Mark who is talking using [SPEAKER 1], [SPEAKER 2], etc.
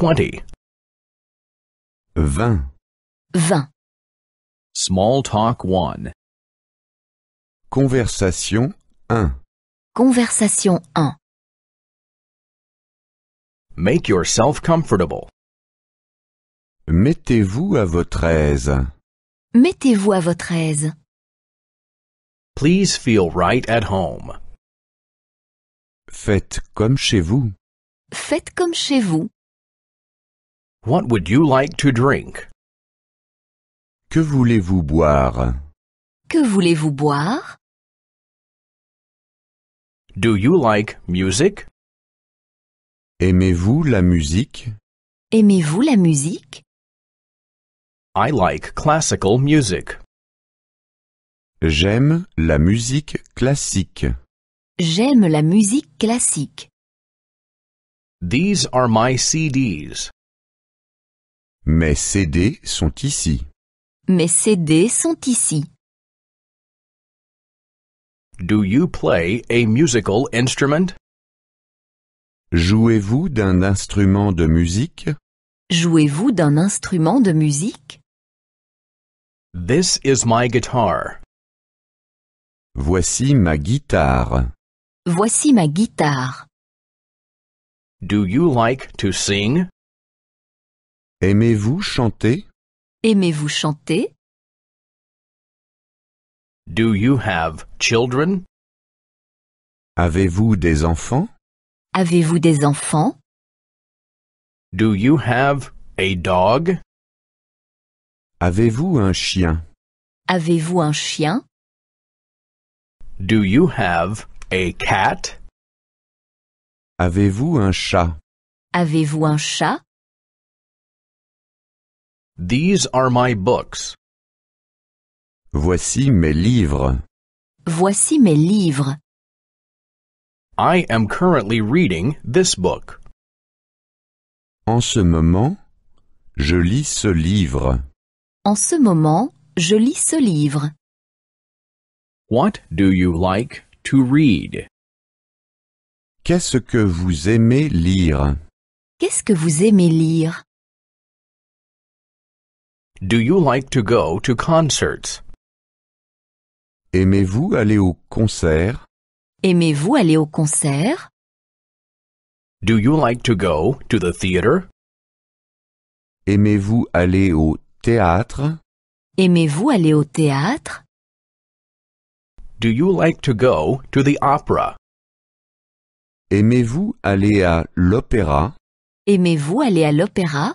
[SPEAKER 1] 20.
[SPEAKER 2] 20. Small Talk 1. Conversation 1.
[SPEAKER 1] Conversation 1.
[SPEAKER 2] Make yourself comfortable. Mettez-vous à votre aise.
[SPEAKER 1] Mettez-vous à votre aise.
[SPEAKER 2] Please feel right at home. Faites comme chez vous.
[SPEAKER 1] Faites comme chez
[SPEAKER 2] vous. What would you like to drink? Que voulez-vous boire?
[SPEAKER 1] Que voulez-vous boire?
[SPEAKER 2] Do you like music? Aimez-vous la musique?
[SPEAKER 1] Aimez-vous la musique?
[SPEAKER 2] I like classical music. J'aime la musique classique. J'aime la musique classique. These are my CDs. Mes CD sont ici.
[SPEAKER 1] Mes CD sont ici.
[SPEAKER 2] Do you play a musical instrument? Jouez-vous d'un instrument de musique?
[SPEAKER 1] Jouez-vous d'un instrument de musique?
[SPEAKER 2] This is my guitar. Voici ma guitare.
[SPEAKER 1] Voici ma guitare.
[SPEAKER 2] Do you like to sing? Aimez-vous chanter
[SPEAKER 1] Aimez-vous chanter
[SPEAKER 2] Do you have children Avez-vous des enfants
[SPEAKER 1] Avez-vous des enfants
[SPEAKER 2] Do you have a dog Avez-vous un chien
[SPEAKER 1] Avez-vous un chien
[SPEAKER 2] Do you have a cat Avez-vous un chat
[SPEAKER 1] Avez-vous un chat
[SPEAKER 2] These are my books. Voici mes livres.
[SPEAKER 1] Voici mes livres.
[SPEAKER 2] I am currently reading this book. En ce moment, je lis ce livre.
[SPEAKER 1] En ce moment, je lis ce livre.
[SPEAKER 2] What do you like to read? Qu'est-ce que vous aimez lire?
[SPEAKER 1] Qu'est-ce que vous aimez lire?
[SPEAKER 2] Do you like to go to concerts? Aimez-vous aller au concert?
[SPEAKER 1] Aimez-vous aller au concert?
[SPEAKER 2] Do you like to go to the theater? Aimez-vous aller au théâtre?
[SPEAKER 1] Aimez-vous aller au théâtre?
[SPEAKER 2] Do you like to go to the opera? Aimez-vous aller à l'opéra?
[SPEAKER 1] Aimez-vous aller à l'opéra?